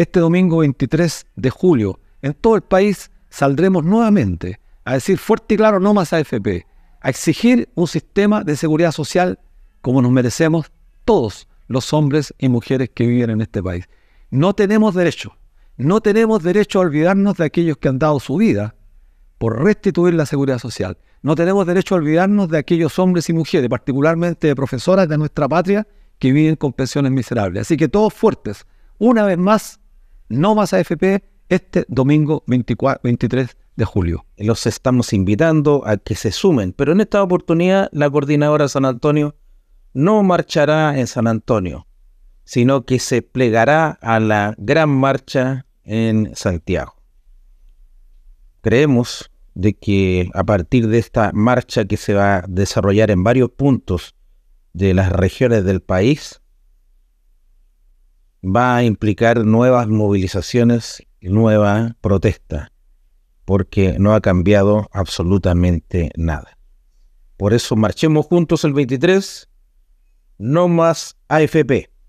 Este domingo 23 de julio, en todo el país, saldremos nuevamente a decir fuerte y claro no más AFP, a exigir un sistema de seguridad social como nos merecemos todos los hombres y mujeres que viven en este país. No tenemos derecho, no tenemos derecho a olvidarnos de aquellos que han dado su vida por restituir la seguridad social. No tenemos derecho a olvidarnos de aquellos hombres y mujeres, particularmente de profesoras de nuestra patria, que viven con pensiones miserables. Así que todos fuertes, una vez más, no más AFP este domingo 24, 23 de julio. Los estamos invitando a que se sumen, pero en esta oportunidad la coordinadora San Antonio no marchará en San Antonio, sino que se plegará a la gran marcha en Santiago. Creemos de que a partir de esta marcha que se va a desarrollar en varios puntos de las regiones del país, va a implicar nuevas movilizaciones, nueva protesta, porque no ha cambiado absolutamente nada. Por eso marchemos juntos el 23, no más AFP.